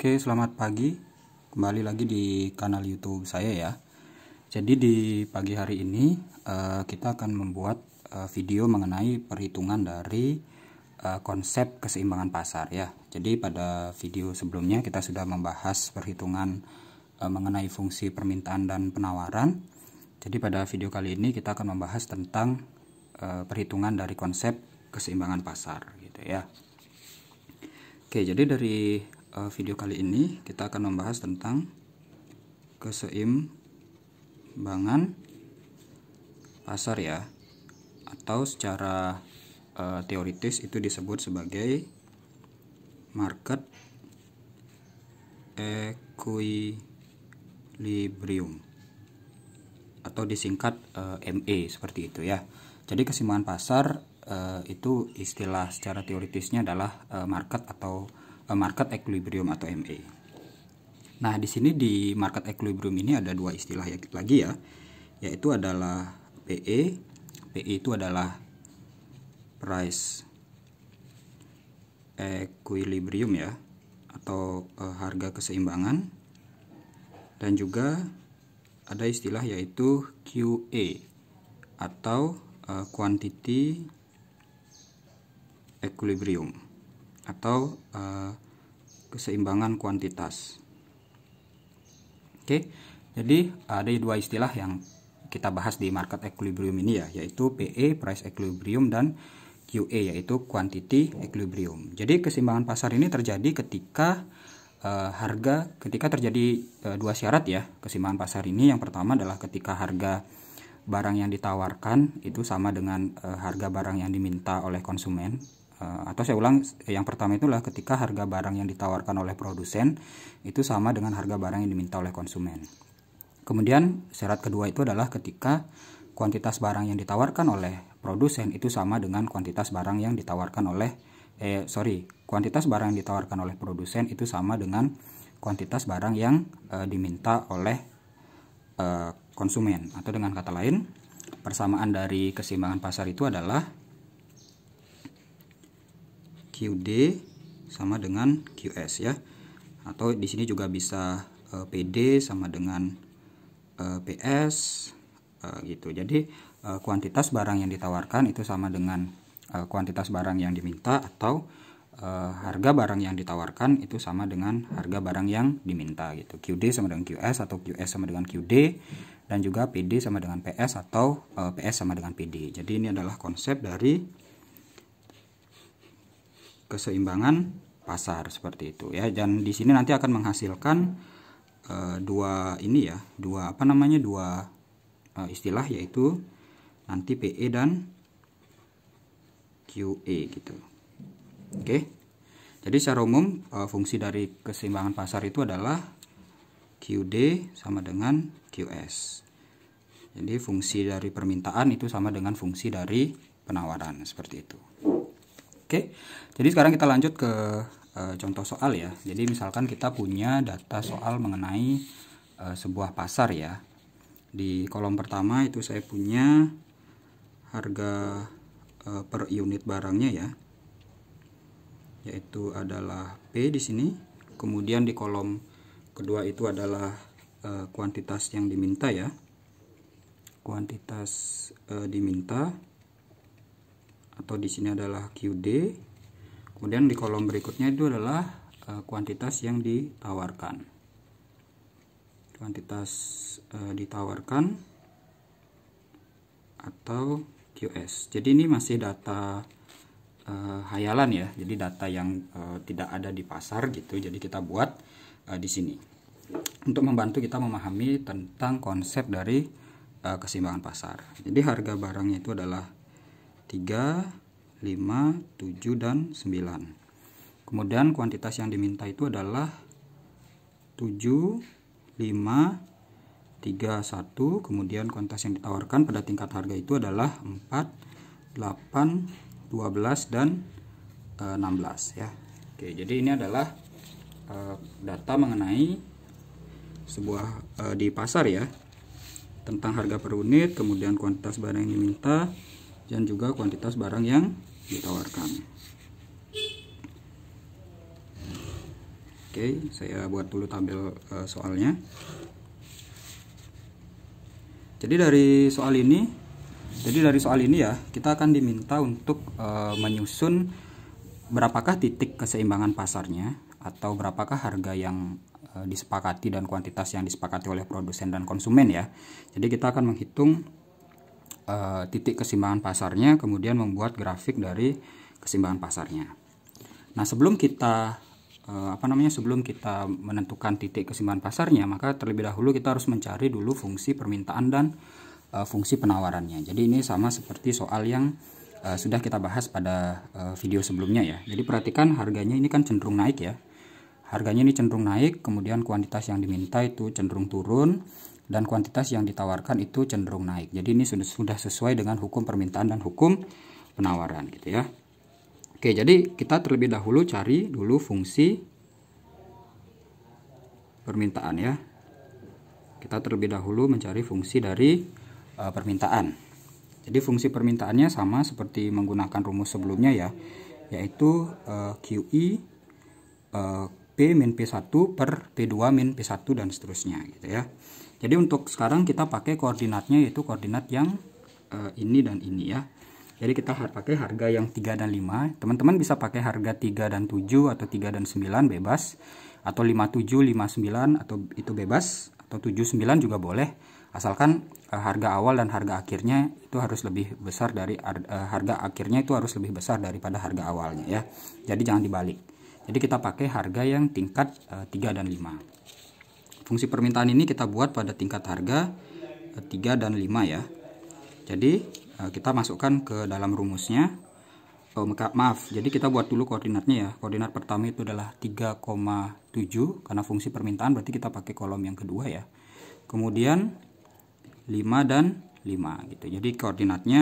Oke, selamat pagi. Kembali lagi di kanal YouTube saya ya. Jadi di pagi hari ini eh, kita akan membuat eh, video mengenai perhitungan dari eh, konsep keseimbangan pasar ya. Jadi pada video sebelumnya kita sudah membahas perhitungan mengenai fungsi permintaan dan penawaran. Jadi pada video kali ini kita akan membahas tentang perhitungan dari konsep keseimbangan pasar gitu ya. Oke, jadi dari Eh, video kali ini kita akan membahas tentang keseimbangan pasar ya atau secara uh, teoritis itu disebut sebagai market equilibrium atau disingkat uh, eh, ME seperti itu ya. Jadi keseimbangan pasar uh, itu istilah secara teoritisnya adalah uh, market atau Eh, market equilibrium atau MA. Nah, di sini di market equilibrium ini ada dua istilah ya, lagi ya, yaitu adalah PE. PE itu adalah price equilibrium ya atau e, harga keseimbangan dan juga ada istilah yaitu QE atau e, quantity equilibrium atau uh, keseimbangan kuantitas. Oke, jadi ada dua istilah yang kita bahas di market equilibrium ini ya, yaitu PE price equilibrium dan QE yaitu quantity equilibrium. Jadi keseimbangan pasar ini terjadi ketika uh, harga ketika terjadi uh, dua syarat ya keseimbangan pasar ini yang pertama adalah ketika harga barang yang ditawarkan itu sama dengan uh, harga barang yang diminta oleh konsumen Eh, atau saya ulang yang pertama itulah ketika harga barang yang ditawarkan oleh produsen itu sama dengan harga barang yang diminta oleh konsumen. Kemudian syarat kedua itu adalah ketika kuantitas barang yang ditawarkan oleh produsen itu sama dengan kuantitas barang yang ditawarkan oleh eh sorry kuantitas barang yang ditawarkan oleh produsen itu sama dengan kuantitas barang yang eh, diminta oleh eh, konsumen atau dengan kata lain persamaan dari keseimbangan pasar itu adalah QD sama dengan QS ya. Atau di sini juga bisa uh, eh, PD sama dengan uh, eh, PS uh, eh, gitu. Jadi uh, kuantitas barang yang ditawarkan itu sama dengan uh, kuantitas barang yang diminta atau uh, harga barang yang ditawarkan itu sama dengan harga barang yang diminta gitu. QD sama dengan QS atau QS sama dengan QD dan juga PD sama dengan PS atau uh, PS sama dengan PD. Jadi ini adalah konsep dari keseimbangan pasar seperti itu ya dan di sini nanti akan menghasilkan e, dua ini ya dua apa namanya dua e, istilah yaitu nanti PE dan QE gitu oke jadi secara umum e, fungsi dari keseimbangan pasar itu adalah QD sama dengan QS jadi fungsi dari permintaan itu sama dengan fungsi dari penawaran seperti itu Oke, jadi sekarang kita lanjut ke e, contoh soal ya. Jadi misalkan kita punya data soal mengenai e, sebuah pasar ya. Di kolom pertama itu saya punya harga e, per unit barangnya ya, yaitu adalah P di sini. Kemudian di kolom kedua itu adalah e, kuantitas yang diminta ya, kuantitas e, diminta atau di sini adalah QD. Kemudian di kolom berikutnya itu adalah uh, kuantitas yang ditawarkan. Kuantitas uh, ditawarkan atau QS. Jadi ini masih data uh, hayalan ya. Jadi data yang uh, tidak ada di pasar gitu. Jadi kita buat uh, di sini untuk membantu kita memahami tentang konsep dari uh, keseimbangan pasar. Jadi harga barangnya itu adalah 3 5, 7, dan 9 kemudian kuantitas yang diminta itu adalah 7, 5, 3, 1 kemudian kuantitas yang ditawarkan pada tingkat harga itu adalah 4, 8, 12, dan 16 eh, ya Oke jadi ini adalah eh, data mengenai sebuah eh, di pasar ya tentang harga per unit, kemudian kuantitas barang yang diminta, dan juga kuantitas barang yang ditawarkan oke saya buat dulu tabel eh, soalnya jadi dari soal ini jadi dari soal ini ya kita akan diminta untuk eh, menyusun berapakah titik keseimbangan pasarnya atau berapakah harga yang eh, disepakati dan kuantitas yang disepakati oleh produsen dan konsumen ya jadi kita akan menghitung Eh, titik kesimbangan pasarnya, kemudian membuat grafik dari kesimbangan pasarnya. Nah, sebelum kita eh, apa namanya? Sebelum kita menentukan titik kesimbangan pasarnya, maka terlebih dahulu kita harus mencari dulu fungsi permintaan dan eh, fungsi penawarannya. Jadi ini sama seperti soal yang sudah kita bahas pada video sebelumnya ya. Jadi perhatikan harganya ini kan cenderung naik ya. Harganya ini cenderung naik, kemudian kuantitas yang diminta itu cenderung turun dan kuantitas yang ditawarkan itu cenderung naik. Jadi ini sudah sudah sesuai dengan hukum permintaan dan hukum penawaran gitu ya. Oke, jadi kita terlebih dahulu cari dulu fungsi permintaan ya. Kita terlebih dahulu mencari fungsi dari uh, permintaan. Jadi fungsi permintaannya sama seperti menggunakan rumus sebelumnya ya, yaitu uh, e, QI uh, e, P min P1 per P2 min P1 dan seterusnya gitu ya. Jadi untuk sekarang kita pakai koordinatnya yaitu koordinat yang uh, ini dan ini ya. Jadi kita pakai harga yang 3 dan 5. Teman-teman bisa pakai harga 3 dan 7 atau 3 dan 9 bebas atau 57, 59 atau itu bebas atau 79 juga boleh asalkan uh, harga awal dan harga akhirnya itu harus lebih besar dari uh, harga akhirnya itu harus lebih besar daripada harga awalnya ya. Jadi jangan dibalik. Jadi kita pakai harga yang tingkat uh, 3 dan 5. Fungsi permintaan ini kita buat pada tingkat harga 3 eh, dan 5 ya. Jadi eh, kita masukkan ke dalam rumusnya. Oh, maaf, jadi kita buat dulu koordinatnya ya. Koordinat pertama itu adalah 3,7 karena fungsi permintaan berarti kita pakai kolom yang kedua ya. Kemudian 5 dan 5 gitu. Jadi koordinatnya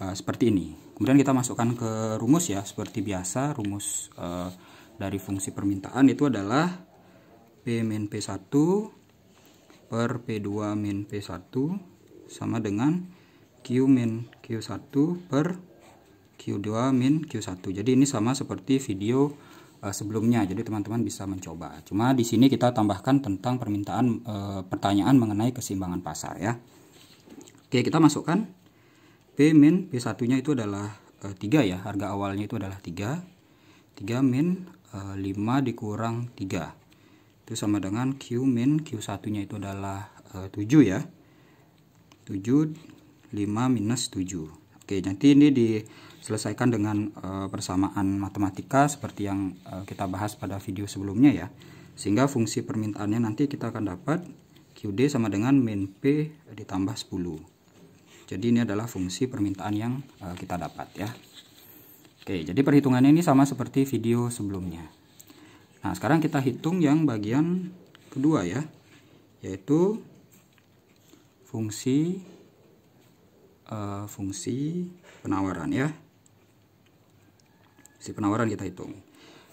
uh, seperti ini. Kemudian kita masukkan ke rumus ya seperti biasa rumus uh, dari fungsi permintaan itu adalah P min P1 per P2 min P1 sama dengan Q min Q1 per Q2 min Q1 jadi ini sama seperti video uh, sebelumnya jadi teman-teman bisa mencoba cuma di sini kita tambahkan tentang permintaan uh, pertanyaan mengenai keseimbangan pasar ya Oke kita masukkan P min P1 nya itu adalah uh, eh, 3 ya harga awalnya itu adalah 3 3 min uh, 5 dikurang 3 itu sama dengan Q min q satunya itu adalah e, eh, 7 ya 7 5 minus 7 oke nanti ini diselesaikan dengan e, persamaan matematika seperti yang e, kita bahas pada video sebelumnya ya sehingga fungsi permintaannya nanti kita akan dapat QD sama dengan min P ditambah 10 jadi ini adalah fungsi permintaan yang e, kita dapat ya Oke, jadi perhitungannya ini sama seperti video sebelumnya. Nah, sekarang kita hitung yang bagian kedua ya, yaitu fungsi uh, fungsi penawaran ya. Fungsi penawaran kita hitung.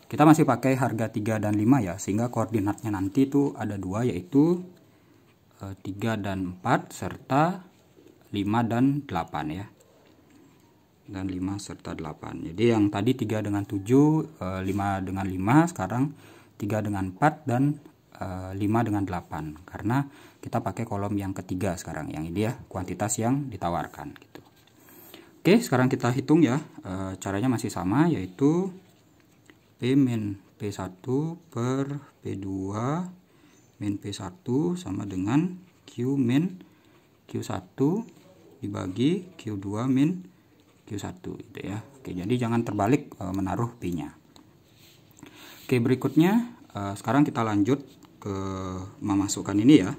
Kita masih pakai harga 3 dan 5 ya, sehingga koordinatnya nanti itu ada dua yaitu uh, eh, 3 dan 4 serta 5 dan 8 ya dan 5 serta 8 jadi yang tadi 3 dengan 7 5 eh, dengan 5 sekarang 3 dengan 4 dan 5 eh, dengan 8 karena kita pakai kolom yang ketiga sekarang yang ini ya kuantitas yang ditawarkan gitu Oke sekarang kita hitung ya eh, caranya masih sama yaitu P min P1 per P2 min P1 sama dengan Q min Q1 dibagi Q2 min Q1 gitu ya. Oke, jadi jangan terbalik e, menaruh P-nya. Oke, berikutnya e, sekarang kita lanjut ke memasukkan ini ya.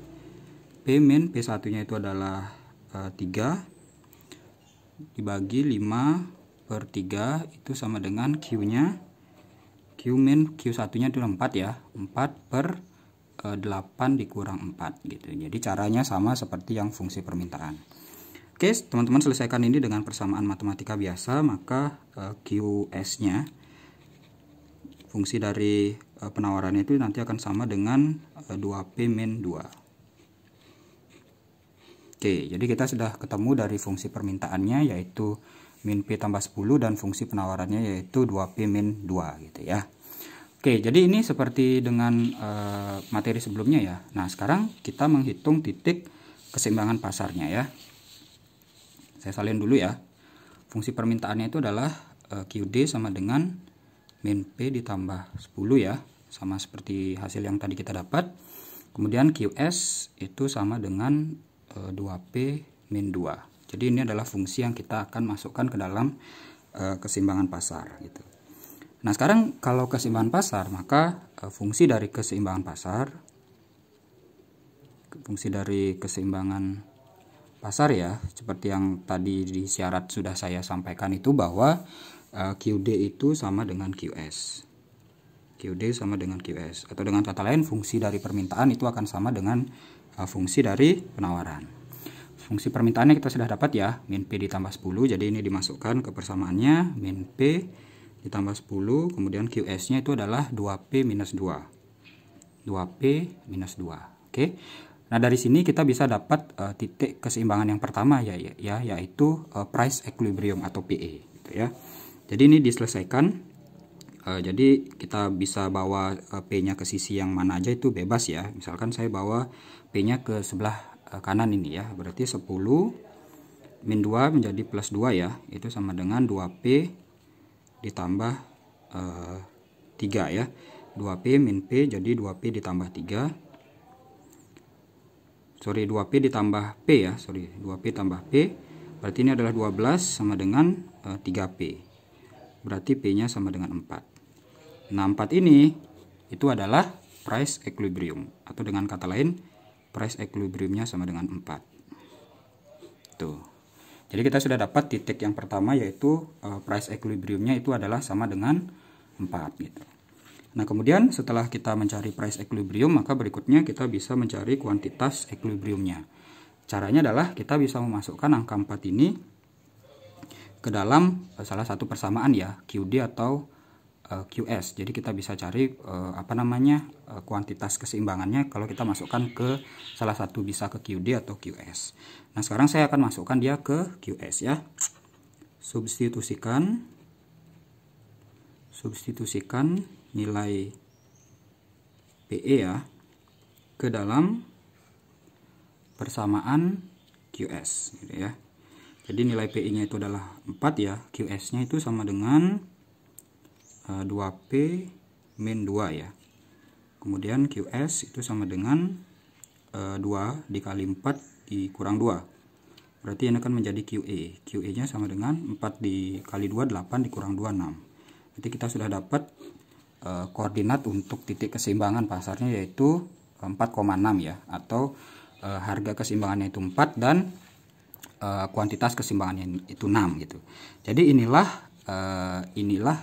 P min P1-nya itu adalah e, 3 dibagi 5 per 3 itu sama dengan Q-nya Q min Q1-nya itu 4 ya. 4 per 8 e, dikurang 4 gitu. Jadi caranya sama seperti yang fungsi permintaan. Oke, teman-teman selesaikan ini dengan persamaan matematika biasa, maka uh, eh, QS-nya fungsi dari uh, penawarannya itu nanti akan sama dengan uh, eh, 2P min 2. Oke, jadi kita sudah ketemu dari fungsi permintaannya yaitu min P tambah 10 dan fungsi penawarannya yaitu 2P min 2 gitu ya. Oke, jadi ini seperti dengan uh, materi sebelumnya ya. Nah, sekarang kita menghitung titik keseimbangan pasarnya ya saya salin dulu ya fungsi permintaannya itu adalah eh, QD sama dengan min P ditambah 10 ya sama seperti hasil yang tadi kita dapat kemudian QS itu sama dengan 2P eh, min 2 jadi ini adalah fungsi yang kita akan masukkan ke dalam eh, keseimbangan pasar gitu Nah sekarang kalau keseimbangan pasar maka fungsi dari keseimbangan pasar fungsi dari keseimbangan pasar ya seperti yang tadi di syarat sudah saya sampaikan itu bahwa uh, eh, QD itu sama dengan QS QD sama dengan QS atau dengan kata lain fungsi dari permintaan itu akan sama dengan uh, fungsi dari penawaran fungsi permintaannya kita sudah dapat ya min P ditambah 10 jadi ini dimasukkan ke persamaannya min P ditambah 10 kemudian QS nya itu adalah 2P minus 2 2P minus 2 oke okay? Nah, dari sini kita bisa dapat uh, titik keseimbangan yang pertama ya ya, ya yaitu uh, price equilibrium atau PE gitu ya. Jadi ini diselesaikan uh, jadi kita bisa bawa uh, P-nya ke sisi yang mana aja itu bebas ya. Misalkan saya bawa P-nya ke sebelah uh, kanan ini ya. Berarti 10 min 2 menjadi plus 2 ya. Itu sama dengan 2P ditambah uh, 3 ya. 2P min P jadi 2P ditambah 3 sorry 2P ditambah P ya sorry 2P tambah P berarti ini adalah 12 sama dengan e, eh, 3P berarti P nya sama dengan 4 nah 4 ini itu adalah price equilibrium atau dengan kata lain price equilibrium nya sama dengan 4 tuh jadi kita sudah dapat titik yang pertama yaitu e, price nya itu adalah sama dengan 4 gitu Nah, kemudian setelah kita mencari price equilibrium, maka berikutnya kita bisa mencari kuantitas equilibriumnya. Caranya adalah kita bisa memasukkan angka 4 ini ke dalam eh, salah satu persamaan ya, QD atau eh, QS. Jadi kita bisa cari eh, apa namanya kuantitas keseimbangannya kalau kita masukkan ke salah satu bisa ke QD atau QS. Nah, sekarang saya akan masukkan dia ke QS ya. Substitusikan substitusikan nilai PE ya ke dalam persamaan QS gitu ya. Jadi nilai pe nya itu adalah 4 ya, QS-nya itu sama dengan uh, eh, 2P min 2 ya. Kemudian QS itu sama dengan uh, eh, 2 dikali 4 dikurang 2. Berarti ini akan menjadi QE. QE-nya sama dengan 4 dikali 2, 8 dikurang 2, 6. Berarti kita sudah dapat Eh, koordinat untuk titik keseimbangan pasarnya yaitu 4,6 eh, ya atau eh, harga keseimbangannya itu 4 dan kuantitas keseimbangannya itu 6 gitu. Jadi inilah inilah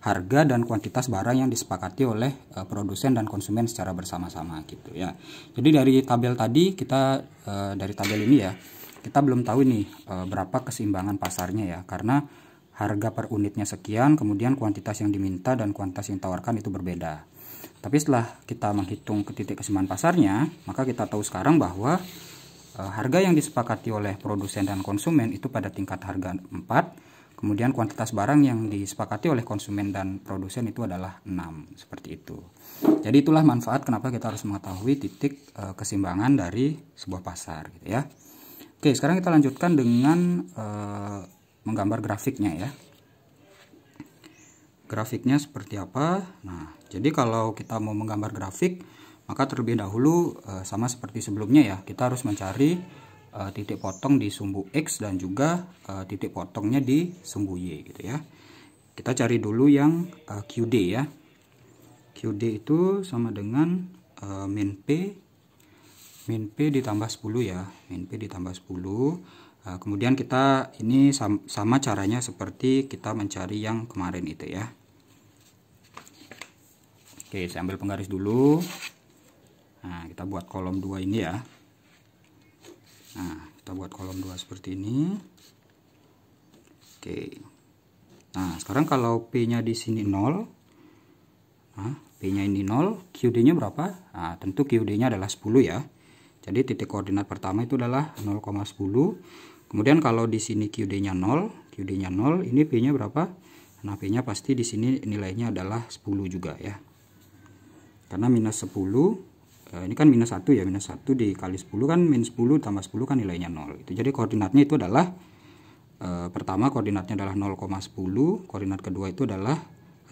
harga dan kuantitas barang yang disepakati oleh uh, produsen dan konsumen secara bersama-sama gitu ya. Jadi dari tabel tadi kita uh, dari tabel ini ya kita belum tahu nih uh, berapa keseimbangan pasarnya ya karena harga per unitnya sekian, kemudian kuantitas yang diminta dan kuantitas yang ditawarkan itu berbeda. Tapi setelah kita menghitung ke titik kesemuan pasarnya, maka kita tahu sekarang bahwa e, harga yang disepakati oleh produsen dan konsumen itu pada tingkat harga 4, kemudian kuantitas barang yang disepakati oleh konsumen dan produsen itu adalah 6, seperti itu. Jadi itulah manfaat kenapa kita harus mengetahui titik e, keseimbangan dari sebuah pasar gitu ya. Oke, sekarang kita lanjutkan dengan e, menggambar grafiknya ya grafiknya seperti apa nah jadi kalau kita mau menggambar grafik maka terlebih dahulu eh, sama seperti sebelumnya ya kita harus mencari eh, titik potong di sumbu X dan juga eh, titik potongnya di sumbu Y gitu ya kita cari dulu yang QD ya QD itu sama dengan min P min P ditambah 10 ya min P ditambah 10 Nah, kemudian kita ini sama, sama caranya seperti kita mencari yang kemarin itu ya. Oke, saya ambil penggaris dulu. Nah, kita buat kolom dua ini ya. Nah, kita buat kolom dua seperti ini. Oke. Nah, sekarang kalau P-nya di sini 0. Nah, P-nya ini 0, QD-nya berapa? Nah, tentu QD-nya adalah 10 ya. Jadi titik koordinat pertama itu adalah 0,10 Kemudian kalau di sini QD-nya 0, QD-nya 0, ini P-nya berapa? Nah, P-nya pasti di sini nilainya adalah 10 juga ya. Karena minus 10, eh, ini kan minus 1 ya, minus 1 dikali 10 kan minus 10 tambah 10 kan nilainya 0. Itu jadi koordinatnya itu adalah, eh, pertama koordinatnya adalah 0,10, koordinat kedua itu adalah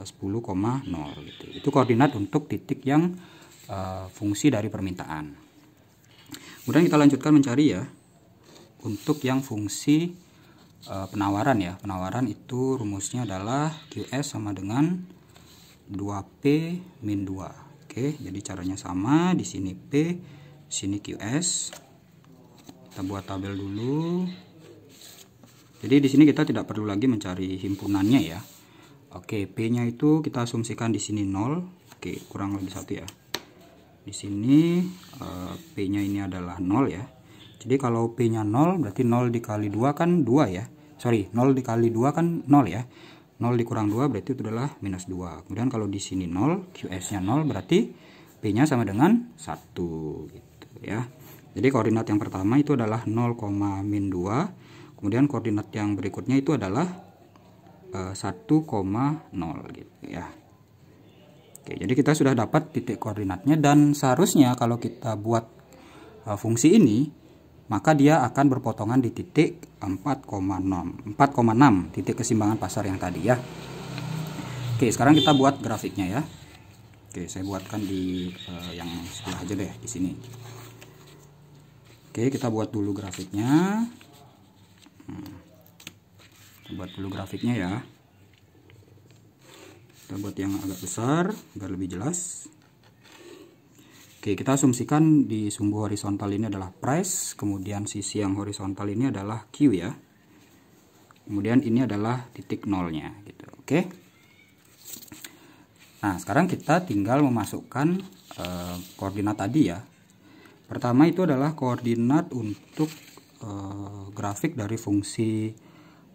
10,0 eh, gitu. Itu koordinat untuk titik yang fungsi dari permintaan. Kemudian kita lanjutkan mencari ya untuk yang fungsi e, penawaran ya penawaran itu rumusnya adalah QS sama dengan 2P min 2 Oke jadi caranya sama di sini P sini QS kita buat tabel dulu jadi di sini kita tidak perlu lagi mencari himpunannya ya Oke P nya itu kita asumsikan di sini 0 Oke kurang lebih satu ya di sini eh, P nya ini adalah 0 ya jadi kalau P-nya 0 berarti 0 dikali 2 kan 2 ya. Sorry, 0 dikali 2 kan 0 ya. 0 dikurang 2 berarti itu adalah minus 2. Kemudian kalau di sini 0, QS-nya 0 berarti P-nya sama dengan 1 gitu ya. Jadi koordinat yang pertama itu adalah 0, min 2. Kemudian koordinat yang berikutnya itu adalah e, eh, 1,0 gitu ya. Oke, jadi kita sudah dapat titik koordinatnya dan seharusnya kalau kita buat uh, fungsi ini maka dia akan berpotongan di titik 4,6 4,6 titik kesimbangan pasar yang tadi ya Oke sekarang kita buat grafiknya ya Oke saya buatkan di eh, yang sebelah aja deh di sini Oke kita buat dulu grafiknya hmm. kita buat dulu grafiknya ya kita buat yang agak besar biar lebih jelas Oke, kita asumsikan di sumbu horizontal ini adalah price, kemudian sisi yang horizontal ini adalah Q ya. Kemudian ini adalah titik nolnya gitu. Oke. Nah, sekarang kita tinggal memasukkan e, koordinat tadi ya. Pertama itu adalah koordinat untuk e, grafik dari fungsi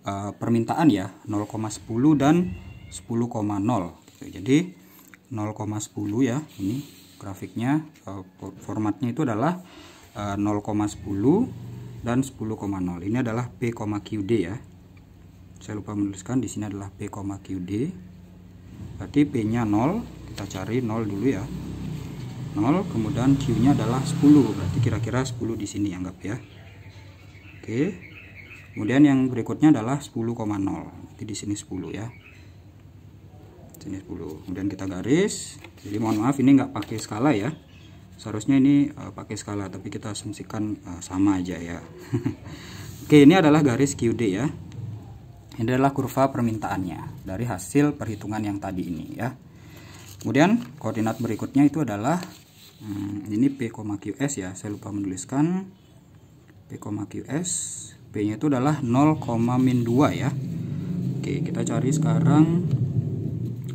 e, permintaan ya, 0,10 dan 10,0 gitu. Jadi 0,10 ya, ini grafiknya eh, formatnya itu adalah 0,10 eh, dan 10,0 ini adalah P, QD ya saya lupa menuliskan di sini adalah P, QD berarti P nya 0 kita cari 0 dulu ya 0 kemudian Q nya adalah 10 berarti kira-kira 10 di sini anggap ya oke kemudian yang berikutnya adalah 10,0 di sini 10 ya sini 10 kemudian kita garis jadi mohon maaf ini nggak pakai skala ya seharusnya ini uh, pakai skala tapi kita asumsikan uh, sama aja ya oke ini adalah garis QD ya ini adalah kurva permintaannya dari hasil perhitungan yang tadi ini ya kemudian koordinat berikutnya itu adalah hmm, ini P, QS ya saya lupa menuliskan P, QS P nya itu adalah 0, min 2 ya Oke kita cari sekarang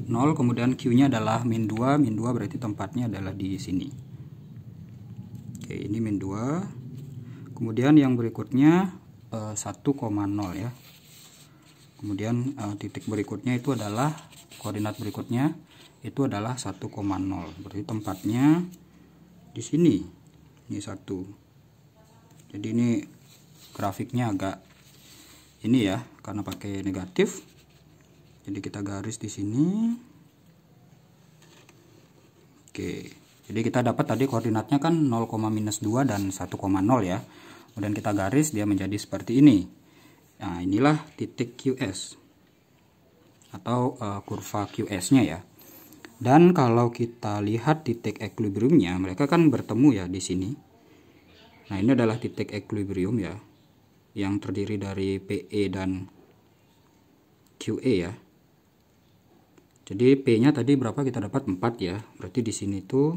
0 kemudian Q-nya adalah min 2 min 2 berarti tempatnya adalah di sini oke ini min 2 kemudian yang berikutnya 1,0 eh, ya kemudian eh, titik berikutnya itu adalah koordinat berikutnya itu adalah 1,0 berarti tempatnya di sini ini satu jadi ini grafiknya agak ini ya karena pakai negatif jadi kita garis di sini oke jadi kita dapat tadi koordinatnya kan 0, minus 2 dan 1,0 ya kemudian kita garis dia menjadi seperti ini nah inilah titik QS atau uh, kurva QS nya ya dan kalau kita lihat titik equilibriumnya mereka kan bertemu ya di sini nah ini adalah titik equilibrium ya yang terdiri dari PE dan QE ya jadi P-nya tadi berapa kita dapat 4 ya. Berarti di sini tuh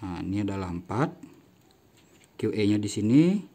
nah, ini adalah 4. QE-nya di sini